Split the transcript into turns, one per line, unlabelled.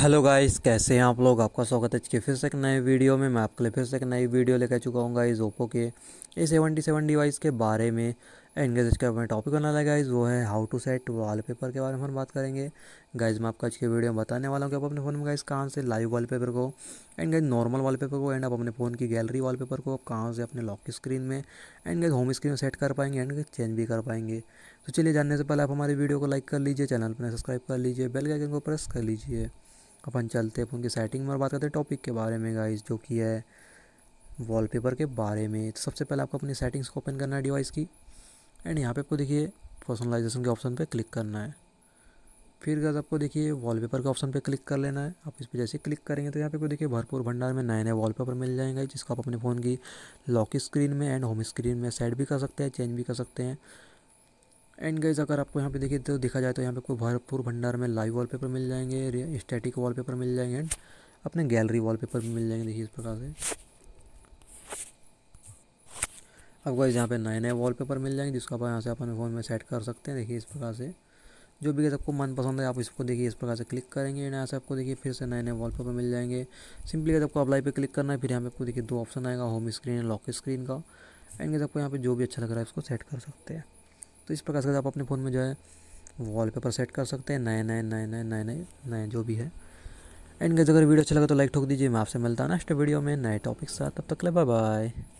hello guys कैसे हैं आप लोग आपका स्वागत है फिर से एक नए वीडियो में मैं आपके लिए फिर से एक नई वीडियो लेकर चुका हूँ गाइस ओप्पो के ए सेवेंटी सेवन डिवाइस के बारे में एंड गज़ इसका मैं टॉपिक बना लगा गाइस वो है हाउ टू सेट वॉलपेपर के बारे में हम बात करेंगे गाइस मैं आपका आज के वीडियो में बताने वाला हूँ कि आप अपने फ़ोन में गाइस कहाँ से लाइव पेपर को एंड गाइज नॉर्मल पेपर को एंड आप अपने फ़ोन की गैलरी पेपर को आप कहाँ से अपने लॉक स्क्रीन में एंड गाइस होम स्क्रीन में सेट कर पाएंगे एंड चेंज भी कर पाएंगे तो चलिए जानने से पहले आप हमारी वीडियो को लाइक कर लीजिए चैनल पर सब्सक्राइब कर लीजिए बेल आइकन को प्रेस कर लीजिए अपन चलते हैं फोन की सेटिंग में और बात करते हैं टॉपिक के बारे में गाइज जो कि है वॉलपेपर के बारे में तो सबसे पहले आपको अपनी सेटिंग्स को ओपन करना है डिवाइस की एंड यहाँ पे आपको देखिए पर्सनलाइजेशन के ऑप्शन पे क्लिक करना है फिर गज आपको देखिए वॉलपेपर के ऑप्शन पे क्लिक कर लेना है आप इस पर जैसे क्लिक करेंगे तो यहाँ पे आपको देखिए भरपूर भंडार में नए नए वॉलपेपर मिल जाएंगे जिसको आप अपने फ़ोन की लॉक स्क्रीन में एंड होम स्क्रीन में सेट भी कर सकते हैं चेंज भी कर सकते हैं एंड गाइज अगर आपको यहाँ पे देखिए तो देखा जाए तो यहाँ पे आपको भरपूर भंडार में लाइव वॉलपेपर मिल जाएंगे स्टैटिक वॉलपेपर मिल जाएंगे एंड अपने गैलरी वॉलपेपर भी मिल जाएंगे देखिए इस प्रकार से अब गाइज यहाँ पे नए नए वॉलपेपर मिल जाएंगे जिसको आप यहाँ से अपने फ़ोन में सेट कर सकते हैं देखिए इस प्रकार से जो भी आपको मनपसंद है आप इसको देखिए इस प्रकार से क्लिक करेंगे एंड यहाँ से आपको देखिए फिर से नए नए वॉलपेपर मिल जाएंगे सिंपली अगर आपको अप्लाई पे क्लिक करना है फिर यहाँ पे आपको देखिए दो ऑप्शन आएगा होम स्क्रीन लॉक स्क्रीन का एंड आपको यहाँ पे जो भी अच्छा लग रहा है उसको सेट कर सकते हैं तो इस प्रकार से आप अपने फ़ोन में जो है वॉलपेपर सेट कर सकते हैं नए नए नए नए नए नए नए जो भी है एंड गज अगर वीडियो अच्छा लगा तो लाइक ठोक दीजिए मैं आपसे मिलता हूँ नेक्स्ट वीडियो में नए टॉपिक साथ तब तक ले बाय बाय